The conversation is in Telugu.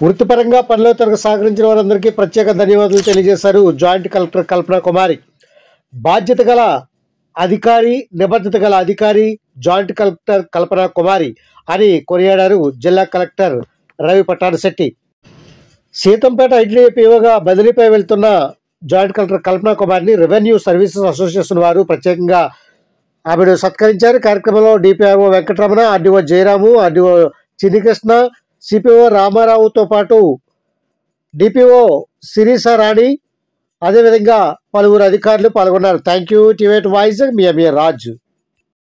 వృత్తిపరంగా పనిలో తనకు సహకరించిన వారందరికీ ప్రత్యేక ధన్యవాదాలు తెలియజేశారు జాయింట్ కలెక్టర్ కల్పన కుమారి బాధ్యత గల అధికారి నిబద్ధత గల అధికారి జాయింట్ కలెక్టర్ కల్పన కుమారి అని కొనియాడారు జిల్లా కలెక్టర్ రవి శెట్టి సీతంపేట ఐటీడీపీఓగా బదిలీపై వెళ్తున్న జాయింట్ కలెక్టర్ కల్పన కుమార్ని రెవెన్యూ సర్వీసెస్ అసోసియేషన్ వారు ప్రత్యేకంగా ఆమెను సత్కరించారు కార్యక్రమంలో DPRO Venkataramana RDO Jayaramu RDO Chinnikrishna CPO రామారావుతో పాటు డిపిఓ సిరీస రాణి అదేవిధంగా పలువురు అధికారులు పాల్గొన్నారు థ్యాంక్ యూ టివేట్ వాయిస్ మీ ఎంఏ రాజు